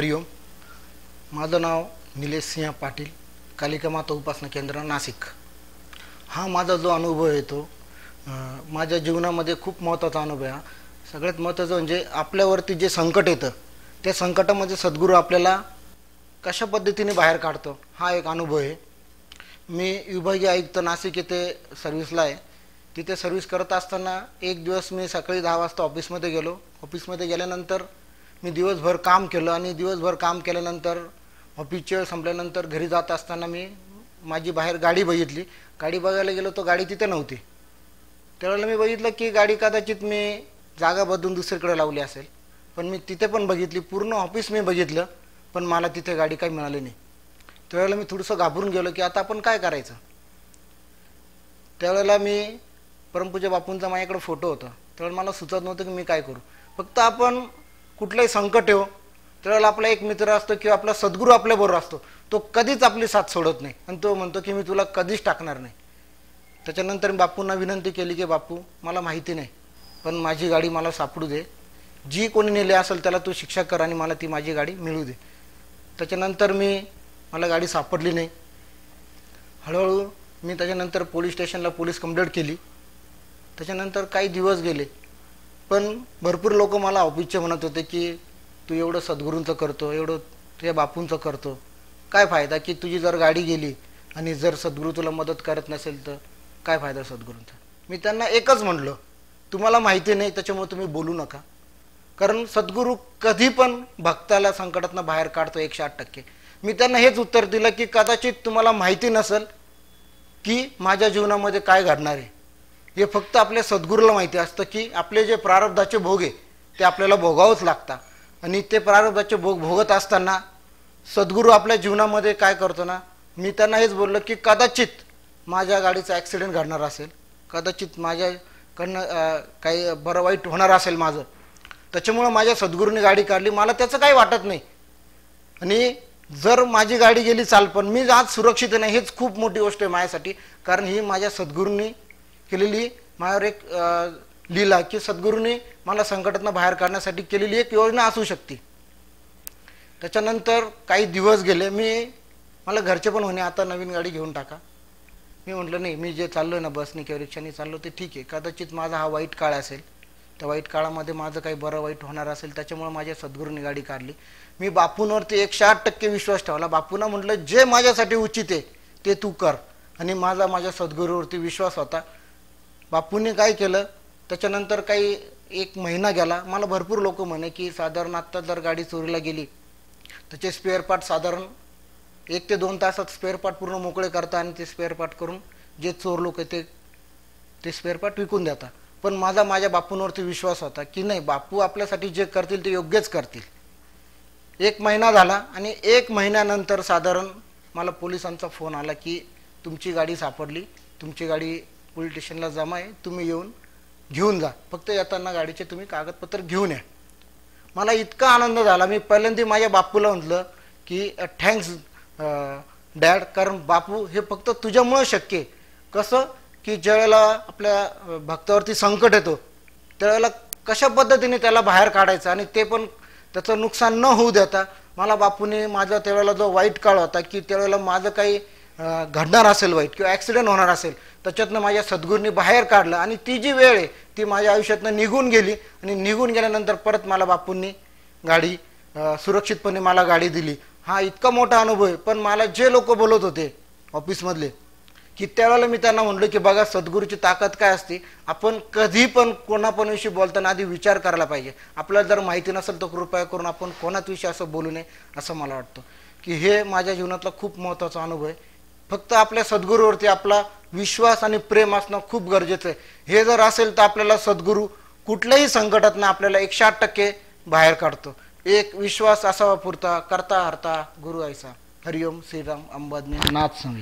हरिओम माझं नाव निलेश सिंह पाटील कालिका माता उपासना केंद्र नाशिक हा माझा जो अनुभव येतो माझ्या जीवनामध्ये खूप महत्त्वाचा अनुभव आहे सगळ्यात महत्त्वाचं म्हणजे आपल्यावरती जे संकट येतं त्या संकटामध्ये सद्गुरू आपल्याला कशा पद्धतीने बाहेर काढतो हा एक अनुभव आहे मी विभागीय आयुक्त नाशिक येथे सर्व्हिसला आहे तिथे सर्व्हिस करत असताना एक दिवस मी सकाळी दहा वाजता ऑफिसमध्ये गेलो ऑफिसमध्ये गेल्यानंतर मी दिवसभर काम केलं आणि दिवसभर काम केल्यानंतर ऑफिसच्या संपल्यानंतर घरी जात असताना मी माझी बाहेर गाडी बघितली गाडी बघायला गेलो तो गाडी तिथे नव्हती त्यावेळेला मी बघितलं की गाडी कदाचित मी जागा बदलून दुसरीकडे लावली असेल पण मी तिथे पण बघितली पूर्ण ऑफिस मी बघितलं पण मला तिथे गाडी काही मिळाली नाही त्यावेळेला मी थोडंसं घाबरून गेलो की आता आपण काय करायचं त्यावेळेला मी परमपूजा बापूंचा माझ्याकडे फोटो होता त्यावेळेला मला सुचत नव्हतं की मी काय करू फक्त आपण कुठलंही संकट येऊ त्यावेळेला आपला एक मित्र असतो किंवा आपला सद्गुरू आपल्याबरोबर असतो तो कधीच आपली साथ सोडत नाही आणि तो म्हणतो की मी तुला कधीच टाकणार नाही त्याच्यानंतर मी बापूंना विनंती केली की बापू मला माहिती नाही पण माझी गाडी मला सापडू दे जी कोणी नेली असेल त्याला तू शिक्षा कर आणि मला ती माझी गाडी मिळू दे त्याच्यानंतर मी मला गाडी सापडली नाही हळूहळू मी त्याच्यानंतर पोलीस स्टेशनला पोलीस कंप्लेंट केली त्याच्यानंतर काही दिवस गेले पण भरपूर लोक मला ऑफिसचे म्हणत होते की तू एवढं सद्गुरूंचं करतो एवढं तुझ्या बापूंचं करतो काय फायदा की तुझी जर गाडी गेली आणि जर सद्गुरू तुला मदत करत नसेल तर काय फायदा सद्गुरूंचा मी त्यांना एकच म्हटलं तुम्हाला माहिती नाही त्याच्यामुळे तुम्ही बोलू नका कारण सद्गुरू कधी पण भक्ताला संकटातनं बाहेर काढतो एकशे आठ टक्के मी त्यांना हेच उत्तर दिलं की कदाचित तुम्हाला माहिती नसेल की माझ्या जीवनामध्ये काय घडणार आहे हे फक्त आपल्या सद्गुरूला माहिती असतं की आपले जे प्रारब्धाचे भोग आहे ते आपल्याला भोगावंच लागतात आणि ते प्रारब्धाचे भोग भोगत असताना सद्गुरू आपल्या जीवनामध्ये काय करतो ना मी त्यांना हेच बोललो की कदाचित माझ्या गाडीचा ॲक्सिडेंट घडणार असेल कदाचित माझ्याकडनं काही बरं वाईट होणार असेल माझं त्याच्यामुळं माझ्या सद्गुरूने गाडी काढली मला त्याचं काही वाटत नाही आणि जर माझी गाडी गेली चाल पण मी आज सुरक्षित नाही हेच खूप मोठी गोष्ट आहे माझ्यासाठी कारण ही माझ्या सद्गुरूंनी केलेली माझ्यावर एक लिहिला की सद्गुरूने मला संकटातनं बाहेर काढण्यासाठी केलेली एक योजना असू शकते त्याच्यानंतर काही दिवस गेले मी मला घरचे पण होणे आता नवीन गाडी घेऊन टाका मी म्हटलं नाही मी जे चाललो आहे ना बसने किंवा रिक्षाने चाललो ते ठीक आहे कदाचित माझा हा वाईट काळ असेल त्या वाईट काळामध्ये माझं काही बरं वाईट होणार असेल त्याच्यामुळे माझ्या सद्गुरूने गाडी काढली मी बापूंवरती एकशे आठ टक्के विश्वास ठेवला बापूंना म्हटलं जे माझ्यासाठी उचित आहे ते तू कर आणि माझा माझ्या सद्गुरूवरती विश्वास होता बापूने काय केलं त्याच्यानंतर काही एक महिना गेला मला भरपूर लोक म्हणे की साधारण आत्ता जर गाडी चोरीला गेली त्याचे स्पेअर पार्ट साधारण एक ते दोन तासात स्पेअर पार्ट पूर्ण मोकळे करता आणि ते स्पेअर पार्ट करून जे चोर लोक ते ते स्पेअर पार्ट विकून देतात पण माझा माझ्या बापूंवरती विश्वास होता की नाही बापू आपल्यासाठी जे करतील ते योग्यच करतील एक महिना झाला आणि एक महिन्यानंतर साधारण मला पोलिसांचा फोन आला की तुमची गाडी सापडली तुमची गाडी पोलीस स्टेशनला जमा आहे तुम्ही येऊन घेऊन जा फक्त येताना गाडीचे तुम्ही कागदपत्र घेऊन या मला इतका आनंद झाला मी पहिल्यांदा माझ्या बापूला म्हटलं की थँक्स डॅड कारण बापू हे फक्त तुझ्यामुळं शक्य आहे कसं की ज्यावेळेला आपल्या भक्तावरती संकट येतो त्यावेळेला कशा पद्धतीने त्याला बाहेर काढायचं आणि ते पण त्याचं नुकसान न होऊ देता मला बापूने माझा त्यावेळेला जो वाईट काळ होता की त्यावेळेला माझं काही घडणार असेल वाईट किंवा ॲक्सिडेंट होणार असेल त्याच्यातनं माझ्या सद्गुरूंनी बाहेर काढलं आणि ती जी वेळ आहे ती माझ्या आयुष्यातनं निघून गेली आणि निघून गेल्यानंतर परत मला बापूंनी गाडी सुरक्षितपणे मला गाडी दिली हा इतका मोठा अनुभव आहे पण मला जे लोक बोलत होते ऑफिसमधले की त्यावेळेला मी त्यांना म्हणलो की बघा सद्गुरूची ताकद काय असते आपण कधी पण कोणापणाविषयी बोलताना आधी विचार करायला पाहिजे आपल्याला जर माहिती नसेल तर कृपया करून आपण कोणाच विषयी असं बोलू नये असं मला वाटतं की हे माझ्या जीवनातला खूप महत्त्वाचा अनुभव आहे फक्त आपल्या सद्गुरूवरती आपला विश्वास आणि प्रेम असणं खूप गरजेचं आहे हे जर असेल तर आपल्याला सद्गुरू कुठल्याही संकटातनं आपल्याला एकशे आठ टक्के बाहेर काढतो एक विश्वास असावा पुरता करता हरता गुरु ऐसा हरिओम श्रीराम अंबादने नाथ सम